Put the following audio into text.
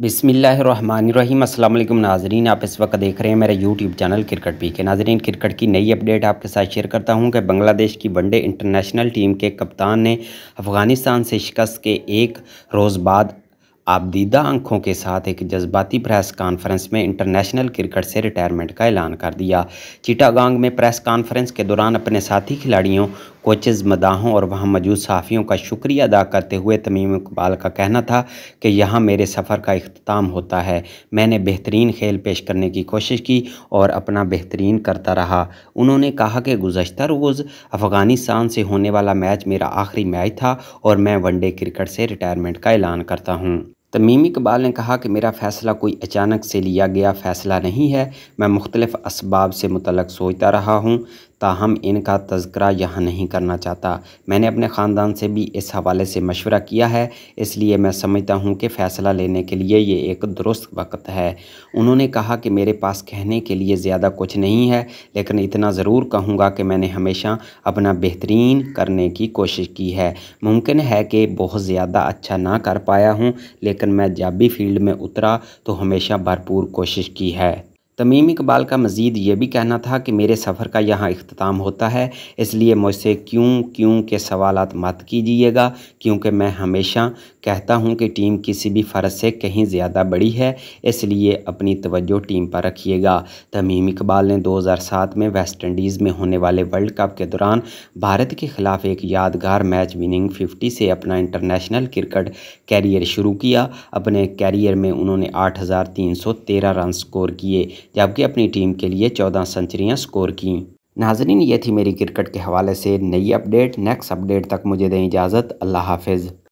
बिसमीम अल्लाम नाजरीन आप इस वक्त देख रहे हैं मेरे यूट्यूब चैनल क्रिकेट पी के नाजरीन क्रिकेट की नई अपडेट आपके साथ शेयर करता हूं कि बांग्लादेश की वनडे इंटरनेशनल टीम के कप्तान ने अफ़गानिस्तान से शिकस्त के एक रोज़ बाद आप दीदा आंखों के साथ एक जज्बाती प्रेस कॉन्फ्रेंस में इंटरनेशनल क्रिकेट से रिटायरमेंट का ऐलान कर दिया चिटागांग में प्रेस कॉन्फ्रेंस के दौरान अपने साथी खिलाड़ियों कोचेज़ मदाहों और वहाँ मौजूद साफ़ियों का शुक्रिया अदा करते हुए तमीम इकबाल का कहना था कि यहाँ मेरे सफ़र का अख्ताम होता है मैंने बेहतरीन खेल पेश करने की कोशिश की और अपना बेहतरीन करता रहा उन्होंने कहा कि गुजशत रोज़ अफ़गानिस्तान से होने वाला मैच मेरा आखिरी मैच था और मैं वनडे क्रिकेट से रिटायरमेंट का ऐलान करता हूँ तमीम इकबाल ने कहा कि मेरा फ़ैसला कोई अचानक से लिया गया फ़ैसला नहीं है मैं मुख्तलिफ़ इसबाब से मुतलक सोचता रहा हूँ ताहम इनका तस्करा यहाँ नहीं करना चाहता मैंने अपने ख़ानदान से भी इस हवाले से मशवरा किया है इसलिए मैं समझता हूँ कि फ़ैसला लेने के लिए ये एक दुरुस्त वक्त है उन्होंने कहा कि मेरे पास कहने के लिए ज़्यादा कुछ नहीं है लेकिन इतना ज़रूर कहूँगा कि मैंने हमेशा अपना बेहतरीन करने की कोशिश की है मुमकिन है कि बहुत ज़्यादा अच्छा ना कर पाया हूँ लेकिन मैं जब भी फील्ड में उतरा तो हमेशा भरपूर कोशिश की है तमीम इकबाल का मज़ीद ये भी कहना था कि मेरे सफ़र का यहाँ अख्ताम होता है इसलिए मुझसे क्यों क्यों के सवाल मत कीजिएगा क्योंकि मैं हमेशा कहता हूँ कि टीम किसी भी फ़र्ज से कहीं ज़्यादा बड़ी है इसलिए अपनी तवज्जो टीम पर रखिएगा तमीम इकबाल ने 2007 में वेस्ट इंडीज़ में होने वाले वर्ल्ड कप के दौरान भारत के ख़िलाफ़ एक यादगार मैच विनिंग फिफ्टी से अपना इंटरनेशनल क्रिकेट कैरियर शुरू किया अपने कैरियर में उन्होंने तेरह रन स्कोर किए जबकि अपनी टीम के लिए चौदह सेंचुरियाँ स्कोर की नाजरीन ये थी मेरी क्रिकेट के हवाले से नई अपडेट नेक्स्ट अपडेट तक मुझे दें इजाज़त अल्लाह हाफिज़